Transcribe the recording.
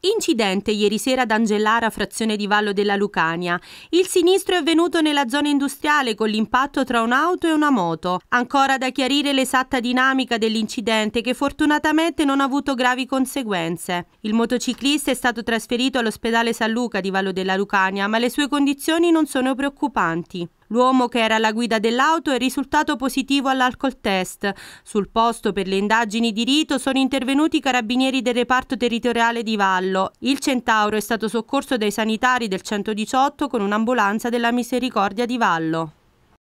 Incidente ieri sera ad Angellara, frazione di Vallo della Lucania. Il sinistro è avvenuto nella zona industriale con l'impatto tra un'auto e una moto. Ancora da chiarire l'esatta dinamica dell'incidente che fortunatamente non ha avuto gravi conseguenze. Il motociclista è stato trasferito all'ospedale San Luca di Vallo della Lucania, ma le sue condizioni non sono preoccupanti. L'uomo che era alla guida dell'auto è risultato positivo all'alcol test. Sul posto per le indagini di rito sono intervenuti i carabinieri del reparto territoriale di Vallo. Il Centauro è stato soccorso dai sanitari del 118 con un'ambulanza della Misericordia di Vallo.